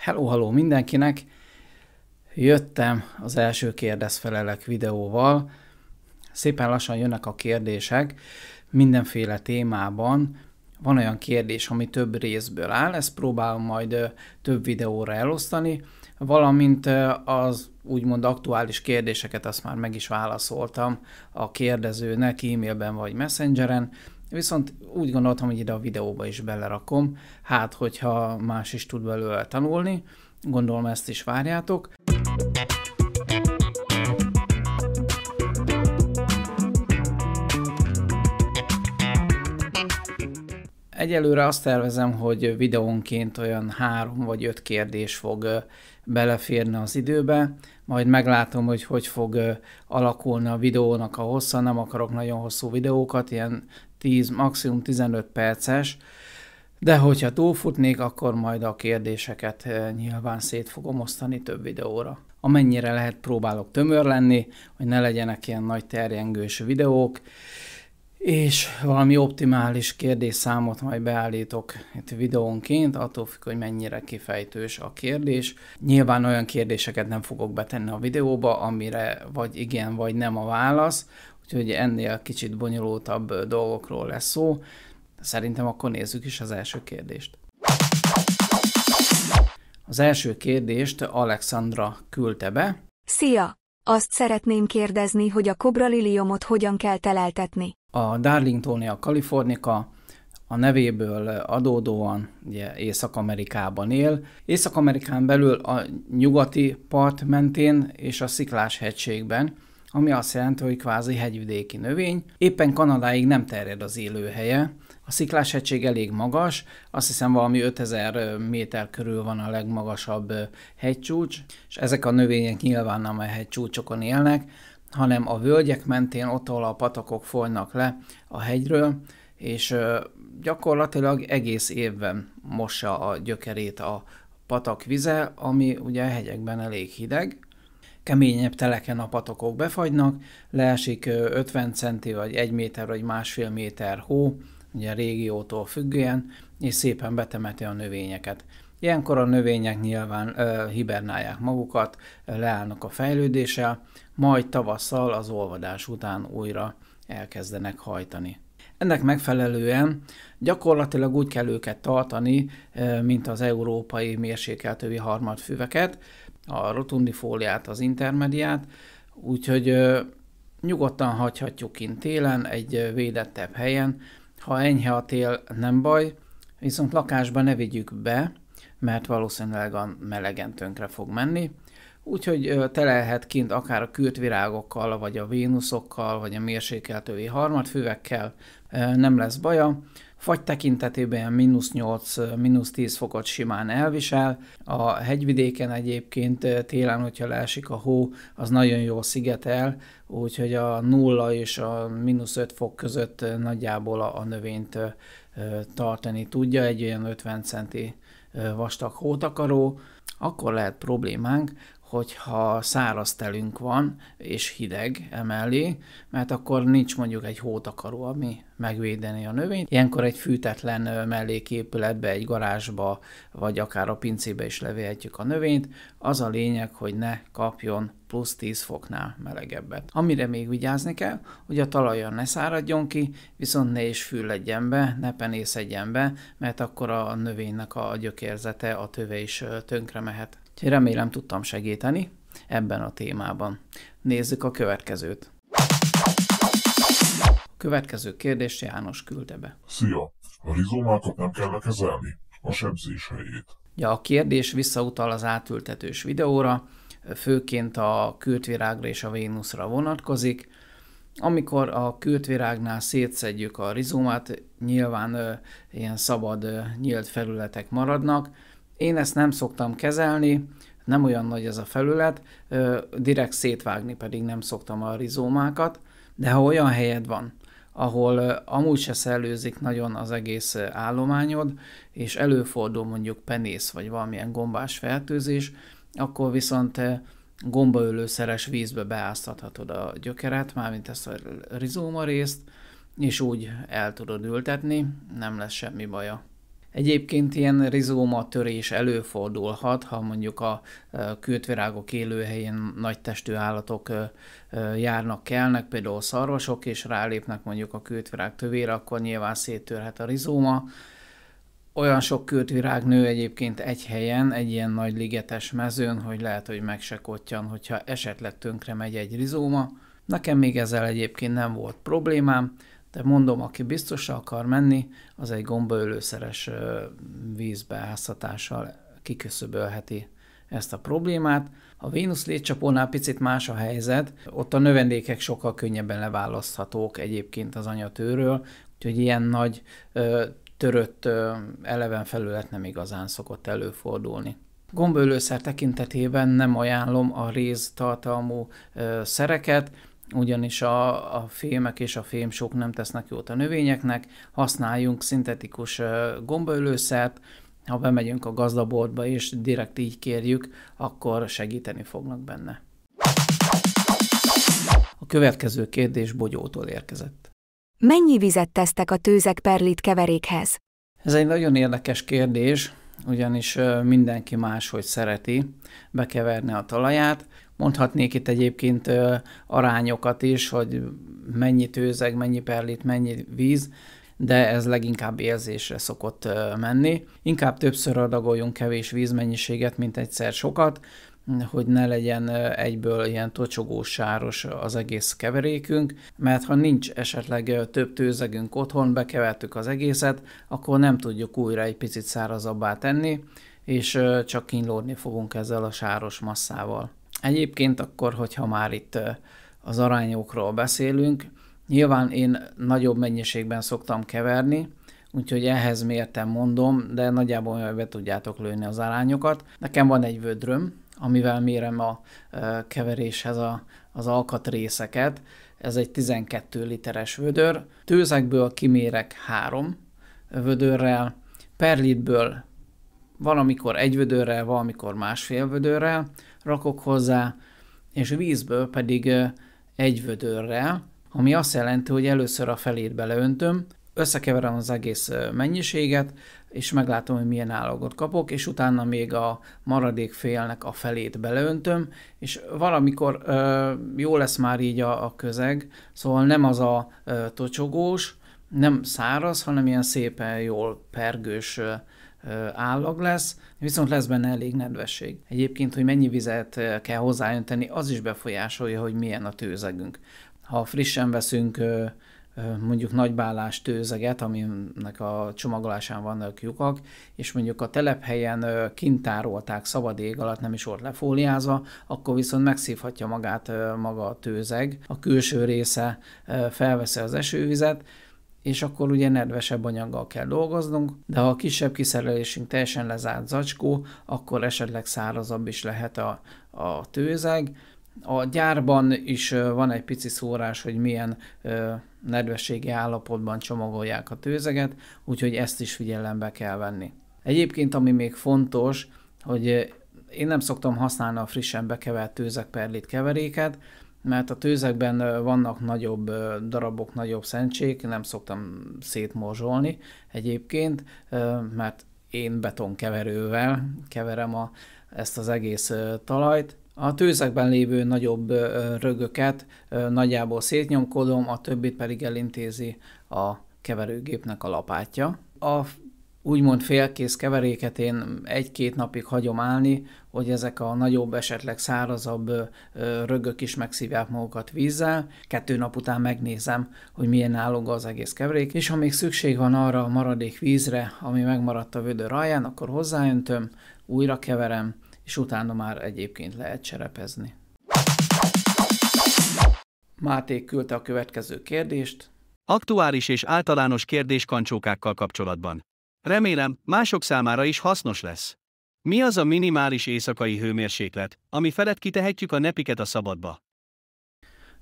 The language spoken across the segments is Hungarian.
Hello, hello mindenkinek! Jöttem az első kérdezfelelek videóval. Szépen lassan jönnek a kérdések mindenféle témában. Van olyan kérdés, ami több részből áll, ezt próbálom majd több videóra elosztani, valamint az úgymond aktuális kérdéseket azt már meg is válaszoltam a kérdezőnek e-mailben vagy messengeren, Viszont úgy gondoltam, hogy ide a videóba is belerakom, hát hogyha más is tud belőle tanulni, gondolom ezt is várjátok. Egyelőre azt tervezem, hogy videónként olyan három vagy öt kérdés fog beleférni az időbe, majd meglátom, hogy hogy fog alakulni a videónak a hossza, nem akarok nagyon hosszú videókat, ilyen 10, maximum 15 perces, de hogyha túlfutnék, akkor majd a kérdéseket eh, nyilván szét fogom osztani több videóra. Amennyire lehet próbálok tömör lenni, hogy ne legyenek ilyen nagy terjengős videók, és valami optimális kérdésszámot majd beállítok itt videónként, attól függ, hogy mennyire kifejtős a kérdés. Nyilván olyan kérdéseket nem fogok betenni a videóba, amire vagy igen, vagy nem a válasz, úgyhogy ennél kicsit bonyolultabb dolgokról lesz szó. Szerintem akkor nézzük is az első kérdést. Az első kérdést Alexandra küldte be. Szia! Azt szeretném kérdezni, hogy a kobra liliomot hogyan kell teleltetni. A Darlingtonia kalifornika a nevéből adódóan ugye Észak-Amerikában él. Észak-Amerikán belül a nyugati part mentén és a Sziklás hegységben, ami azt jelenti, hogy kvázi hegyvidéki növény. Éppen Kanadáig nem terjed az élőhelye, a szikláshegység elég magas, azt hiszem valami 5000 méter körül van a legmagasabb hegycsúcs, és ezek a növények nyilván nem a hegycsúcsokon élnek, hanem a völgyek mentén, ott, ahol a patakok folynak le a hegyről, és gyakorlatilag egész évben mossa a gyökerét a patak vize, ami ugye a hegyekben elég hideg, keményebb teleken a patokok befagynak, leesik 50 centi, vagy 1 méter, vagy másfél méter hó, ugye a régiótól függően, és szépen betemeti a növényeket. Ilyenkor a növények nyilván ö, hibernálják magukat, leállnak a fejlődéssel, majd tavasszal az olvadás után újra elkezdenek hajtani. Ennek megfelelően gyakorlatilag úgy kell őket tartani, mint az európai mérsékeltői harmadfüveket, a rotundifóliát, az intermediát, úgyhogy nyugodtan hagyhatjuk kint télen, egy védettebb helyen. Ha enyhe a tél, nem baj, viszont lakásba ne vigyük be, mert valószínűleg a melegen tönkre fog menni. Úgyhogy telehet kint akár a kürt virágokkal, vagy a vénuszokkal, vagy a mérsékeltői harmadfüvekkel, nem lesz baja fagy tekintetében mínusz 8, mínusz 10 fokot simán elvisel. A hegyvidéken egyébként eh, télen, hogyha leesik a hó, az nagyon jól szigetel, úgyhogy a nulla és a mínusz 5 fok között eh, nagyjából a, a növényt eh, tartani tudja, egy olyan 50 centi vastag hótakaró, akkor lehet problémánk, hogyha száraz telünk van, és hideg emellé, mert akkor nincs mondjuk egy hótakaró, ami megvédeni a növényt. Ilyenkor egy fűtetlen melléképületbe, egy garázsba, vagy akár a pincébe is levéhetjük a növényt. Az a lényeg, hogy ne kapjon plusz 10 foknál melegebbet. Amire még vigyázni kell, hogy a talajon ne száradjon ki, viszont ne is fülledjen be, ne penészedjen be, mert akkor a növénynek a gyökérzete, a töve is tönkre mehet. Úgyhogy remélem tudtam segíteni ebben a témában. Nézzük a következőt. A következő kérdés János küldte be. Szia! A rizomákat nem kell kezelni? A sebzés helyét. Ja, a kérdés visszautal az átültetős videóra, főként a kültvirágra és a Vénuszra vonatkozik. Amikor a kültvirágnál szétszedjük a rizomát, nyilván ö, ilyen szabad ö, nyílt felületek maradnak, én ezt nem szoktam kezelni, nem olyan nagy ez a felület, direkt szétvágni pedig nem szoktam a rizómákat, de ha olyan helyed van, ahol amúgy se szellőzik nagyon az egész állományod, és előfordul mondjuk penész vagy valamilyen gombás fertőzés, akkor viszont gombaölőszeres vízbe beáztathatod a gyökeret, mármint ezt a rizóma részt, és úgy el tudod ültetni, nem lesz semmi baja. Egyébként ilyen rizóma törés előfordulhat, ha mondjuk a kültvirágok élőhelyén nagy testű állatok járnak, kelnek, például szarvasok, és rálépnek mondjuk a kültvirág tövére, akkor nyilván széttörhet a rizóma. Olyan sok kültvirág nő egyébként egy helyen, egy ilyen nagy ligetes mezőn, hogy lehet, hogy kottyan, hogyha esetleg tönkre megy egy rizóma. Nekem még ezzel egyébként nem volt problémám, de mondom, aki biztosra akar menni, az egy gombaölőszeres vízbeáztatással kiköszöbölheti ezt a problémát. A Vénusz létcsapónál picit más a helyzet, ott a növendékek sokkal könnyebben leválaszthatók egyébként az anyatőről, úgyhogy ilyen nagy ö, törött ö, eleven felület nem igazán szokott előfordulni. Gombölőszer tekintetében nem ajánlom a réz tartalmú ö, szereket, ugyanis a, a fémek és a fém sok nem tesznek jót a növényeknek, használjunk szintetikus gombaölőszert, ha bemegyünk a gazdaboltba és direkt így kérjük, akkor segíteni fognak benne. A következő kérdés Bogyótól érkezett. Mennyi vizet tesztek a tőzek perlit keverékhez? Ez egy nagyon érdekes kérdés, ugyanis mindenki máshogy szereti bekeverni a talaját. Mondhatnék itt egyébként arányokat is, hogy mennyi tőzeg, mennyi perlit, mennyi víz, de ez leginkább érzésre szokott menni. Inkább többször adagoljunk kevés vízmennyiséget, mint egyszer sokat, hogy ne legyen egyből ilyen tocsogós sáros az egész keverékünk, mert ha nincs esetleg több tőzegünk otthon, bekevertük az egészet, akkor nem tudjuk újra egy picit szárazabbá tenni, és csak kínlódni fogunk ezzel a sáros masszával. Egyébként akkor, hogyha már itt az arányokról beszélünk, nyilván én nagyobb mennyiségben szoktam keverni, úgyhogy ehhez mértem mondom, de nagyjából be tudjátok lőni az arányokat. Nekem van egy vödröm, amivel mérem a keveréshez a, az alkatrészeket, ez egy 12 literes vödör. Tőzekből kimérek három vödörrel, perlitből valamikor egy vödörrel, valamikor másfél vödörrel, rakok hozzá, és vízből pedig egy vödörrel, ami azt jelenti, hogy először a felét beleöntöm, összekeverem az egész mennyiséget, és meglátom, hogy milyen állagot kapok, és utána még a maradék félnek a felét beleöntöm, és valamikor ö, jó lesz már így a, a közeg, szóval nem az a ö, tocsogós, nem száraz, hanem ilyen szépen jól pergős ö, állag lesz, viszont lesz benne elég nedvesség. Egyébként, hogy mennyi vizet kell hozzájönteni, az is befolyásolja, hogy milyen a tőzegünk. Ha frissen veszünk mondjuk nagybálás tőzeget, aminek a csomagolásán vannak lyukak, és mondjuk a telephelyen kint tárolták szabad ég alatt, nem is ott lefóliázva, akkor viszont megszívhatja magát maga a tőzeg, a külső része felveszi az esővizet, és akkor ugye nedvesebb anyaggal kell dolgoznunk, de ha a kisebb kiszerelésünk teljesen lezárt zacskó, akkor esetleg szárazabb is lehet a, a tőzeg. A gyárban is van egy pici szórás, hogy milyen ö, nedvességi állapotban csomagolják a tőzeget, úgyhogy ezt is figyelembe kell venni. Egyébként ami még fontos, hogy én nem szoktam használni a frissen bekevert tőzeg perlit keveréket, mert a tőzekben vannak nagyobb darabok, nagyobb szentség, nem szoktam szétmorzsolni egyébként, mert én betonkeverővel keverem a, ezt az egész talajt. A tőzekben lévő nagyobb rögöket nagyjából szétnyomkodom, a többit pedig elintézi a keverőgépnek a lapátja. A úgymond félkész keveréket én egy-két napig hagyom állni, hogy ezek a nagyobb, esetleg szárazabb rögök is megszívják magukat vízzel. Kettő nap után megnézem, hogy milyen állóga az egész keverék, és ha még szükség van arra a maradék vízre, ami megmaradt a vödör alján, akkor hozzáöntöm, újra keverem, és utána már egyébként lehet cserepezni. Máté küldte a következő kérdést. Aktuális és általános kérdés kancsókákkal kapcsolatban. Remélem, mások számára is hasznos lesz. Mi az a minimális éjszakai hőmérséklet, ami felett kitehetjük a nepiket a szabadba?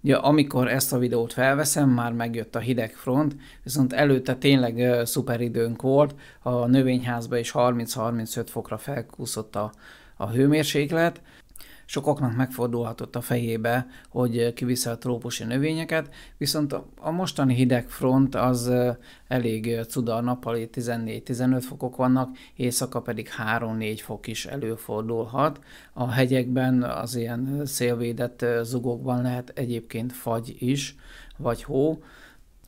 Ja, amikor ezt a videót felveszem, már megjött a hideg front, viszont előtte tényleg szuper időnk volt, a növényházba is 30-35 fokra felkúszott a, a hőmérséklet. Sokoknak megfordulhatott a fejébe, hogy eh, kiviszel a trópusi növényeket, viszont a mostani hideg front az eh, elég eh, cuda, a nappali 14-15 fokok vannak, éjszaka pedig 3-4 fok is előfordulhat. A hegyekben az ilyen szélvédett zugokban lehet egyébként fagy is, vagy hó,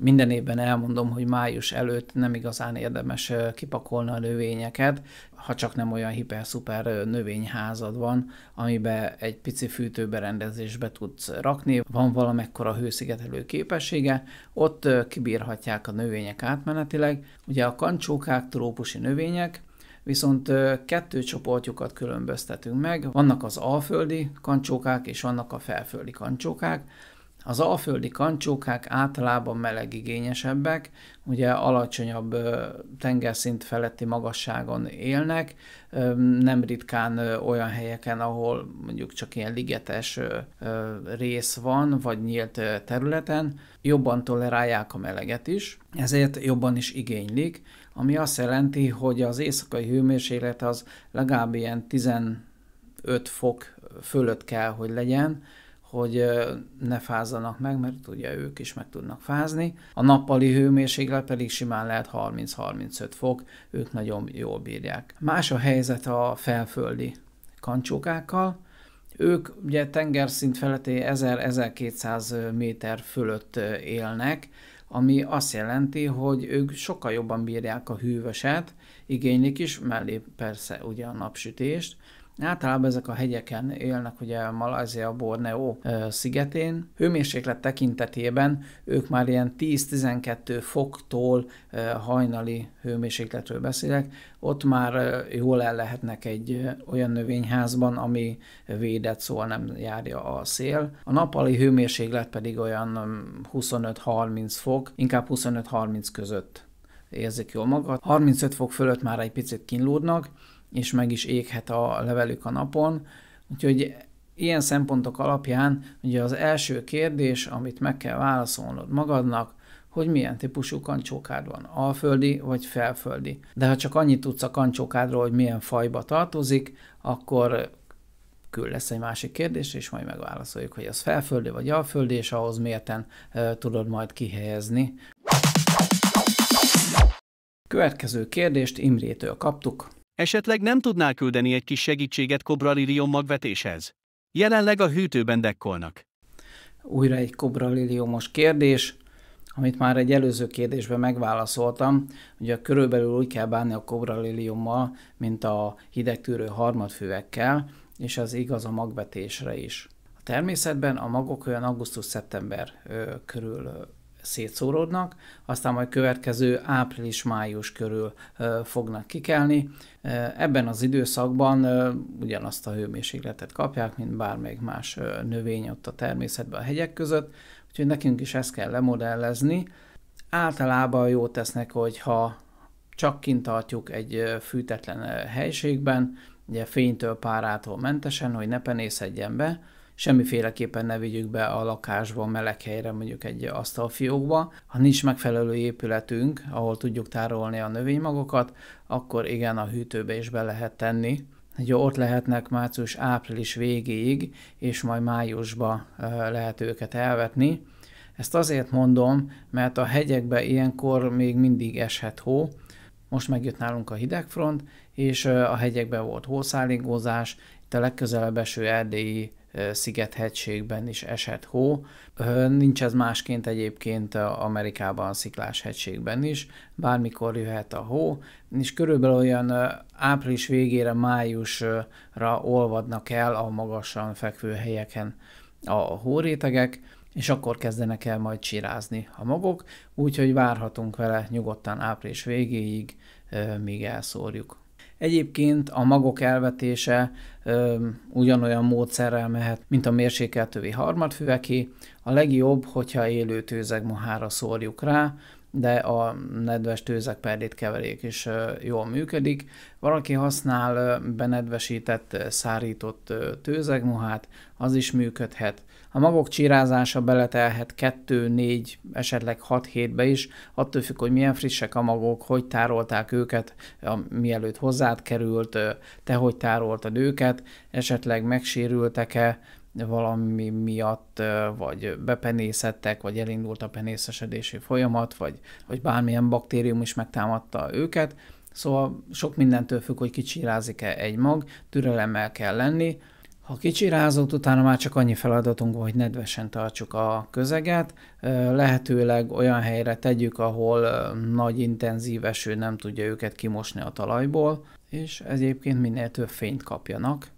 minden évben elmondom, hogy május előtt nem igazán érdemes kipakolni a növényeket, ha csak nem olyan hiper-szuper növényházad van, amiben egy pici fűtőberendezésbe tudsz rakni, van valamekkora hőszigetelő képessége, ott kibírhatják a növények átmenetileg. Ugye a kancsókák trópusi növények, viszont kettő csoportjukat különböztetünk meg. Vannak az alföldi kancsókák, és vannak a felföldi kancsókák. Az alföldi kancsókák általában melegigényesebbek, ugye alacsonyabb tengerszint feletti magasságon élnek, nem ritkán olyan helyeken, ahol mondjuk csak ilyen ligetes rész van, vagy nyílt területen, jobban tolerálják a meleget is, ezért jobban is igénylik, ami azt jelenti, hogy az éjszakai hőmérséklet az legalább ilyen 15 fok fölött kell, hogy legyen, hogy ne fázzanak meg, mert ugye ők is meg tudnak fázni. A nappali hőmérséklet pedig simán lehet 30-35 fok, ők nagyon jól bírják. Más a helyzet a felföldi kancsókákkal, ők ugye tengerszint feletti 1000-1200 méter fölött élnek, ami azt jelenti, hogy ők sokkal jobban bírják a hűvöset, igénylik is, mellé persze ugye a napsütést, Általában ezek a hegyeken élnek ugye Malajzia Borneo szigetén. Hőmérséklet tekintetében ők már ilyen 10-12 foktól hajnali hőmérsékletről beszélek. Ott már jól el lehetnek egy olyan növényházban, ami védett, szóval nem járja a szél. A nappali hőmérséklet pedig olyan 25-30 fok, inkább 25-30 között érzik jól magat. 35 fok fölött már egy picit kínlódnak, és meg is éghet a levelük a napon. Úgyhogy ilyen szempontok alapján ugye az első kérdés, amit meg kell válaszolnod magadnak, hogy milyen típusú kancsókád van, alföldi vagy felföldi. De ha csak annyit tudsz a kancsókádról, hogy milyen fajba tartozik, akkor kül lesz egy másik kérdés, és majd megválaszoljuk, hogy az felföldi vagy alföldi, és ahhoz mérten e, tudod majd kihelyezni. Következő kérdést Imrétől kaptuk. Esetleg nem tudnál küldeni egy kis segítséget kobra Lilium magvetéshez? Jelenleg a hűtőben dekkolnak. Újra egy kobra Liliumos kérdés, amit már egy előző kérdésben megválaszoltam, ugye körülbelül úgy kell bánni a kobra Liliummal, mint a hidegtűrő harmadfüvekkel, és ez igaz a magvetésre is. A természetben a magok olyan augusztus-szeptember körül szétszóródnak, aztán majd következő április-május körül fognak kikelni. Ebben az időszakban ugyanazt a hőmérsékletet kapják, mint bármelyik más növény ott a természetben a hegyek között, úgyhogy nekünk is ezt kell lemodellezni. Általában jó tesznek, hogyha csak kint tartjuk egy fűtetlen helységben, ugye fénytől, párától mentesen, hogy ne penészedjen be, semmiféleképpen ne vigyük be a lakásba, meleg helyre, mondjuk egy asztalfiókba. Ha nincs megfelelő épületünk, ahol tudjuk tárolni a növénymagokat, akkor igen, a hűtőbe is be lehet tenni. Ugye ott lehetnek március-április végéig, és majd májusba lehet őket elvetni. Ezt azért mondom, mert a hegyekbe ilyenkor még mindig eshet hó, most megjött nálunk a hidegfront, és a hegyekben volt hószállingózás, itt a legközelebb eső erdélyi szigethegységben is esett hó. Nincs ez másként egyébként Amerikában a sziklás is, bármikor jöhet a hó, és körülbelül olyan április végére, májusra olvadnak el a magasan fekvő helyeken a hórétegek, és akkor kezdenek el majd csirázni a magok, úgyhogy várhatunk vele nyugodtan április végéig, míg elszórjuk. Egyébként a magok elvetése ö, ugyanolyan módszerrel mehet, mint a mérsékeltői harmadfüveké. A legjobb, hogyha élő mohára szórjuk rá, de a nedves tőzeg perlét keverék is jól működik. Valaki használ benedvesített, szárított tőzegmohát, az is működhet. A magok csírázása beletelhet 2-4, esetleg 6 hétbe is, attól függ, hogy milyen frissek a magok, hogy tárolták őket, mielőtt hozzád került, te hogy tároltad őket, esetleg megsérültek-e, valami miatt, vagy bepenészettek, vagy elindult a penészesedési folyamat, vagy, vagy bármilyen baktérium is megtámadta őket. Szóval sok mindentől függ, hogy kicsirázik-e egy mag, türelemmel kell lenni, ha kicsi rázót, utána már csak annyi feladatunk van, hogy nedvesen tartsuk a közeget, lehetőleg olyan helyre tegyük, ahol nagy intenzív eső nem tudja őket kimosni a talajból, és egyébként minél több fényt kapjanak,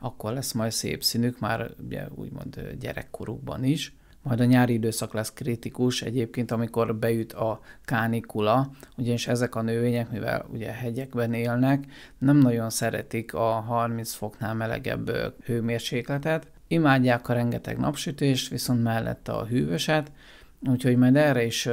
akkor lesz majd szép színük, már ugye úgymond gyerekkorukban is majd a nyári időszak lesz kritikus egyébként, amikor beüt a kánikula, ugyanis ezek a növények, mivel ugye hegyekben élnek, nem nagyon szeretik a 30 foknál melegebb hőmérsékletet, imádják a rengeteg napsütést, viszont mellette a hűvöset, úgyhogy majd erre is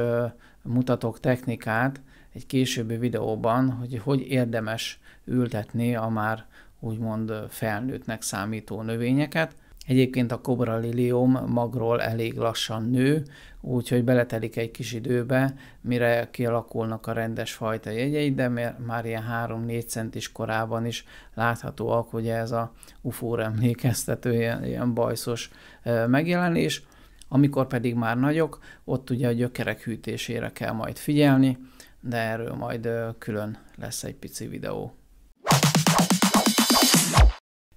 mutatok technikát egy későbbi videóban, hogy hogy érdemes ültetni a már úgymond felnőttnek számító növényeket, Egyébként a kobra lilium magról elég lassan nő, úgyhogy beletelik egy kis időbe, mire kialakulnak a rendes fajta jegyei, de már ilyen 3-4 centis korában is láthatóak, hogy ez a ufóra emlékeztető ilyen, ilyen bajszos megjelenés. Amikor pedig már nagyok, ott ugye a gyökerek hűtésére kell majd figyelni, de erről majd külön lesz egy pici videó.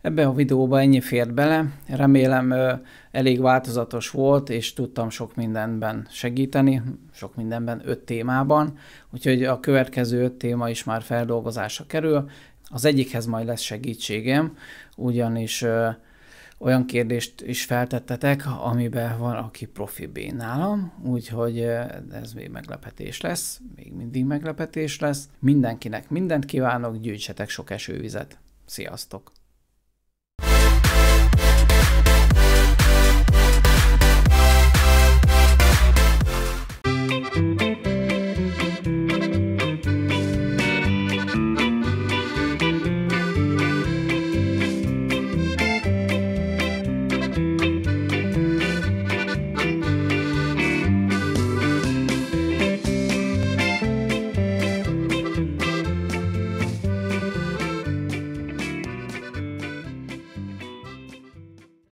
Ebbe a videóba ennyi fért bele, remélem elég változatos volt, és tudtam sok mindenben segíteni, sok mindenben öt témában, úgyhogy a következő öt téma is már feldolgozásra kerül. Az egyikhez majd lesz segítségem, ugyanis olyan kérdést is feltettetek, amiben van, aki profi nálam, úgyhogy ez még meglepetés lesz, még mindig meglepetés lesz. Mindenkinek mindent kívánok, gyűjtsetek sok esővizet. Sziasztok!